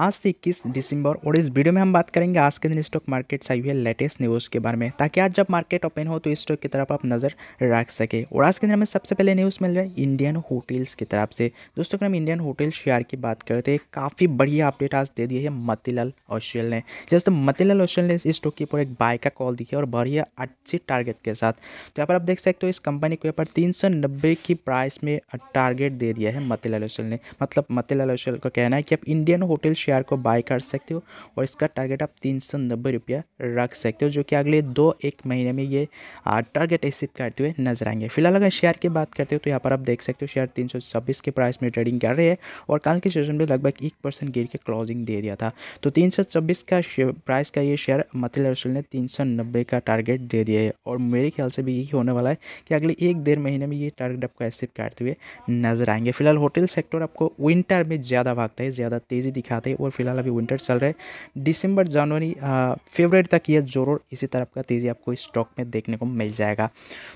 आज से इक्कीस दिसंबर और इस वीडियो में हम बात करेंगे आज के दिन स्टॉक मार्केट से आई हुई लेटेस्ट न्यूज़ के बारे में ताकि आज जब मार्केट ओपन हो तो स्टॉक की तरफ आप नज़र रख सके और आज के दिन हमें सबसे पहले न्यूज़ मिल रहा है इंडियन होटल्स की तरफ से दोस्तों अगर हम इंडियन होटल शेयर की बात करते तो हैं काफ़ी बढ़िया अपडेट आज दे दी है मतीलाल ओशियल ने जैसे तो मतीलाल ओशियल ने इस स्टॉक के ऊपर एक बाय का कॉल दी है और बढ़िया अच्छी टारगेट के साथ तो यहाँ पर आप देख सकते हो इस कंपनी को यहाँ पर तीन की प्राइस में टारगेट दे दिया है मतीलाल ऑशियल ने मतलब मतीलाल ऑशियल का कहना है कि आप इंडियन होटल शेयर को बाय कर सकते हो और इसका टारगेट आप तीन सौ नब्बे रुपया रख सकते हो जो कि अगले दो एक महीने में ये टारगेट अचीव करते हुए नजर आएंगे फिलहाल अगर शेयर की बात करते हो तो यहाँ पर आप देख सकते हो शेयर तीन के प्राइस में ट्रेडिंग कर रहे हैं और कल के सेशन में लगभग एक गिर के क्लोजिंग दे दिया था तो तीन का प्राइस का ये शेयर मतिल रसूल ने तीन का टारगेट दे दिया है और मेरे ख्याल से भी यही होने वाला है कि अगले एक डेढ़ महीने में ये टारगेट आपको एसिप करते हुए नजर आएंगे फिलहाल होटल सेक्टर आपको विंटर में ज़्यादा भागता है ज़्यादा तेज़ी दिखाते थे और फिलहाल अभी विंटर चल रहा है दिसंबर जनवरी फेबररी तक ये जरूर इसी तरफ का तेज़ी आपको स्टॉक में देखने को मिल जाएगा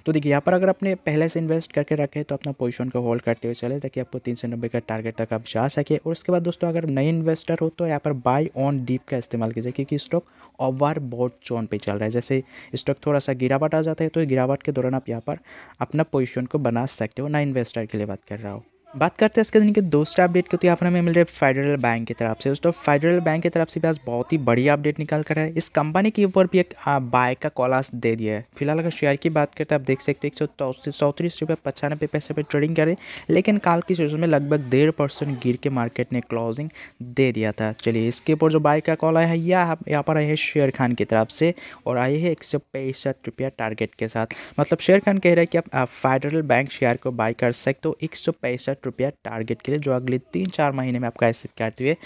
तो देखिए यहाँ पर अगर आपने पहले से इन्वेस्ट करके रखे तो अपना पोजिशन को होल्ड करते हुए चले ताकि आपको तीन सौ नब्बे का टारगेट तक आप जा सके और उसके बाद दोस्तों अगर नए इन्वेस्टर हो तो यहाँ पर बाई ऑन डीप का इस्तेमाल कीजिए क्योंकि स्टॉक ओवर बोर्ड जोन पे चल रहा है जैसे स्टॉक थोड़ा सा गिरावट आ जाता है तो गिरावट के दौरान आप यहाँ पर अपना पोजिशन को बना सकते हो ना इन्वेस्टर के लिए बात कर रहा हो बात करते हैं इसके दिन के दूसरे अपडेट की तो यहाँ पर हमें मिल रहा है फेडरल बैंक की तरफ से दोस्तों फेडरल बैंक की तरफ से भी आज बहुत ही बढ़िया अपडेट निकाल कर है इस कंपनी के ऊपर भी एक बाय का कॉलास दे दिया है फिलहाल अगर शेयर की बात करते हैं आप देख सकते हैं एक सौ चौंतीस रुपये पचानबे पैसे पर ट्रेडिंग करें लेकिन काल की सीजन में लगभग डेढ़ परसेंट गिर के मार्केट ने क्लोजिंग दे दिया था चलिए इसके ऊपर जो बाय का कॉल आया है यह यहाँ पर आई है शेयर खान की तरफ से और आई है एक सौ पैंसठ रुपया टारगेट के साथ मतलब शेयर खान कह रहे हैं कि आप फेडरल बैंक शेयर को बाय कर सकते हो एक सौ पैंसठ लाख रुपया टारगेट के लिए जो अगले तीन चार महीने में आपका ऐसे करते हुए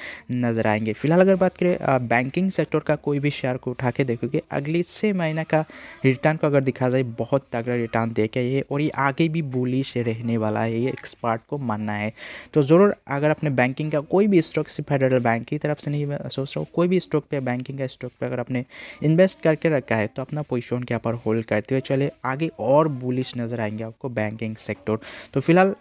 नज़र आएंगे फिलहाल अगर बात करें बैंकिंग सेक्टर का कोई भी शेयर को उठा के देखोगे अगले छः महीना का रिटर्न को अगर दिखा जाए बहुत तगड़ा रिटर्न दे के ये और ये आगे भी बुलिश रहने वाला है ये एक्सपर्ट को मानना है तो ज़रूर अगर अपने बैंकिंग का कोई भी स्टॉक सिर्फ फेडरल बैंक की तरफ से नहीं सोच रहा हूँ कोई भी स्टॉक पर बैंकिंग का स्टॉक पर अगर आपने इन्वेस्ट करके रखा है तो अपना पोजिशन के यहाँ होल्ड करते हुए चले आगे और बुलिश नज़र आएंगे आपको बैंकिंग सेक्टर तो फिलहाल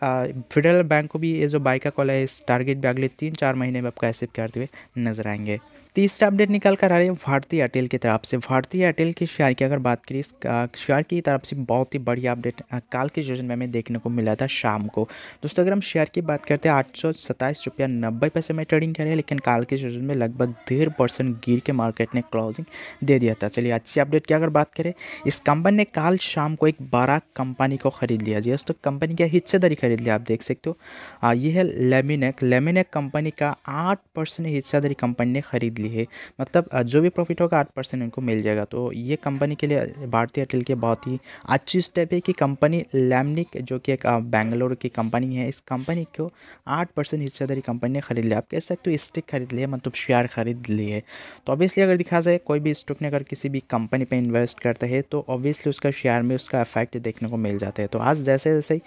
फेडरल बैंक को भी ये जो बाइका का कॉल है इस टारगेट भी अगले तीन चार महीने में आपका ऐसे करते हुए नजर आएंगे तीसरा अपडेट निकल कर आ रही है भारतीय एयरटेल की तरफ से भारतीय एयरटेल के शेयर की अगर बात करें शेयर की तरफ से बहुत ही बढ़िया अपडेट काल के सेशन में हमें देखने को मिला था शाम को दोस्तों अगर हम शेयर की बात करते हैं आठ सौ सत्ताईस रुपया नब्बे पैसे में ट्रेडिंग करें लेकिन काल के सेशन में लगभग डेढ़ परसेंट गिर के मार्केट ने क्लोजिंग दे दिया था चलिए अच्छी अपडेट की अगर बात करें इस कंपनी ने काल शाम को एक बारह कंपनी को खरीद लिया जी दोस्तों कंपनी की हिस्सेदारी खरीद लिया आप देख सकते हो ये है लेमिनेक लेमिनेक कंपनी का आठ परसेंट हिस्सेदारी कंपनी ने खरीद ली है मतलब जो भी प्रॉफिट होगा आठ परसेंट इनको मिल जाएगा तो ये कंपनी के लिए भारतीय एयरटेल के बहुत ही अच्छी स्टेप है कि कंपनी लैमनिक जो कि एक बैंगलोर की कंपनी है इस कंपनी को आठ परसेंट हिस्सेदारी कंपनी ने खरीद लिया आप कह सकते हो स्टिक खरीद लिया मतलब शेयर खरीद लिए तो ऑब्वियसली अगर दिखा जाए कोई भी स्टॉक ने अगर किसी भी कंपनी पर इन्वेस्ट करता है तो ऑब्वियसली उसका शेयर में उसका इफेक्ट देखने को मिल जाता है तो आज जैसे जैसे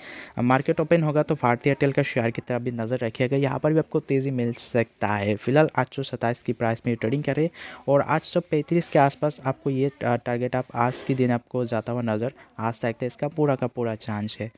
मार्केट ओपन होगा तो भारतीय एयरटेल का शेयर की तरफ भी नज़र रखिएगा यहाँ पर भी आपको तेज़ी मिल सकता है फिलहाल आठ सौ सत्ताईस की प्राइस మే ట్రేడింగ్ కరే మరియు ఆజ్ 135 కే ఆస్పాస్ ఆప్కో యే టార్గెట్ ఆప్ ఆజ్ కి దిన ఆప్కో జాతావ నజర్ ఆస సక్తా హై ఇస్కా పూరా క పూరా చాన్స్ హై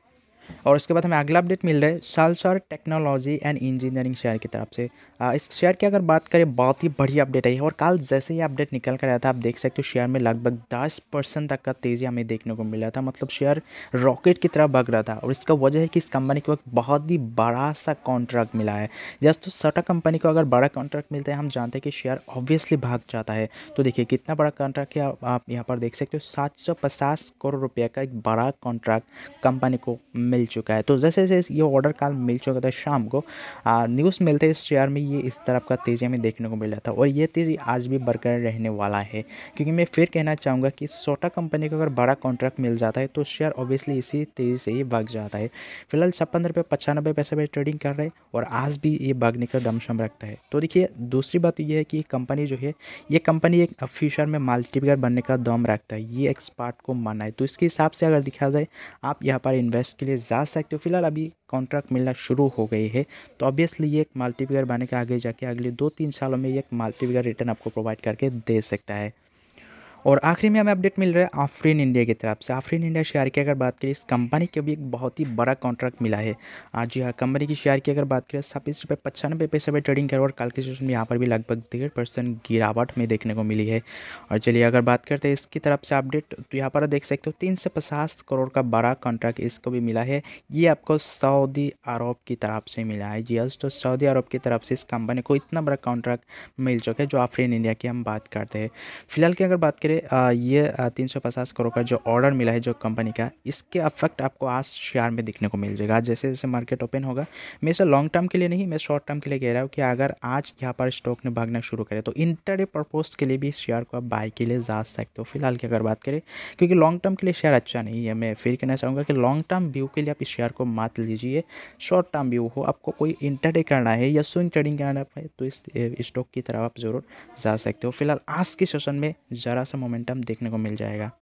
और उसके बाद हमें अगला अपडेट मिल रहा है Salasar technology and engineering share की तरफ से इस शेयर की अगर बात करें बहुत ही बढ़िया अपडेट आई है और कल जैसे ही अपडेट निकल कर आया था आप देख सकते हो शेयर में लगभग दस परसेंट तक का तेज़ी हमें देखने को मिला था मतलब शेयर रॉकेट की तरह भाग रहा था और इसका वजह है कि इस कंपनी को एक बहुत ही बड़ा सा कॉन्ट्रैक्ट मिला है जस्ट तो सटा कंपनी को अगर बड़ा कॉन्ट्रैक्ट मिलता है हम जानते हैं कि शेयर ऑब्वियसली भाग जाता है तो देखिए कितना बड़ा कॉन्ट्रैक्ट है आप यहाँ पर देख सकते हो सात करोड़ रुपये का एक बड़ा कॉन्ट्रैक्ट कंपनी को मिल चुका है तो जैसे जैसे ये ऑर्डर काल मिल चुका था शाम को न्यूज़ मिलते इस शेयर में ये इस तरफ का तेज़ी हमें देखने को मिला था और ये तेज़ी आज भी बरकरार रहने वाला है क्योंकि मैं फिर कहना चाहूँगा कि सोटा कंपनी को अगर बड़ा कॉन्ट्रैक्ट मिल जाता है तो शेयर ऑब्वियसली इसी तेज़ी से ही भाग जाता है फिलहाल छप्पन रुपये पचानबे पैसे पर ट्रेडिंग कर रहे हैं और आज भी ये भागने का दमशम रखता है तो देखिए दूसरी बात यह है कि कंपनी जो है ये कंपनी एक फ्यूचर में मल्टीपिकर बनने का दम रखता है ये एक्सपर्ट को मानना है तो इसके हिसाब से अगर दिखा जाए आप यहाँ पर इन्वेस्ट के लिए जा सकते हो फिलहाल अभी कॉन्ट्रैक्ट मिलना शुरू हो गई है तो ऑब्वियसली ये एक मल्टीपिगर बने के आगे जाके अगले दो तीन सालों में ये एक मल्टीपिगर रिटर्न आपको प्रोवाइड करके दे सकता है और आखिरी में हमें अपडेट मिल रहा है आफ्रीन इंडिया की तरफ से आफ्रीन इंडिया शेयर की अगर बात करें इस कंपनी के भी एक बहुत ही बड़ा कॉन्ट्रैक्ट मिला है आज यहाँ कंपनी की शेयर की अगर बात करें छब्बीस रुपये पचानवे पैसे पर ट्रेडिंग करो और कल के सेशन में यहाँ पर भी लगभग डेढ़ परसेंट गिरावट में देखने को मिली है और चलिए अगर बात करते हैं इसकी तरफ से अपडेट तो यहाँ पर देख सकते हो तीन से पचास करोड़ का बड़ा कॉन्ट्रैक्ट इसको भी मिला है ये आपको सऊदी अरब की तरफ से मिला है जी हाँ, तो सऊदी अरब की तरफ से इस कंपनी को इतना बड़ा कॉन्ट्रैक्ट मिल चुका है जो आफ्रीन इंडिया की हम बात करते हैं फिलहाल की अगर बात करें पे ये तीन सौ पचास करोड़ का जो ऑर्डर मिला है जो कंपनी का इसके अफेक्ट आपको आज शेयर में देखने को मिल जाएगा जैसे जैसे मार्केट ओपन होगा मैं इसे लॉन्ग टर्म के लिए नहीं मैं शॉर्ट टर्म के लिए कह रहा हूँ कि अगर आज यहाँ पर स्टॉक ने भागना शुरू करे तो इंटरडे परपोज के लिए भी शेयर को आप बाय के लिए जा सकते हो फिलहाल की अगर बात करें क्योंकि लॉन्ग टर्म के लिए शेयर अच्छा नहीं है मैं फिर कहना चाहूँगा कि लॉन्ग टर्म व्यू के लिए आप इस शेयर को मात लीजिए शॉर्ट टर्म व्यू हो आपको कोई इंटरडे करना है या स्विंग ट्रेडिंग करना है तो इस स्टॉक की तरफ आप जरूर जा सकते हो फिलहाल आज के सेशन में ज़रा सा मोमेंटम देखने को मिल जाएगा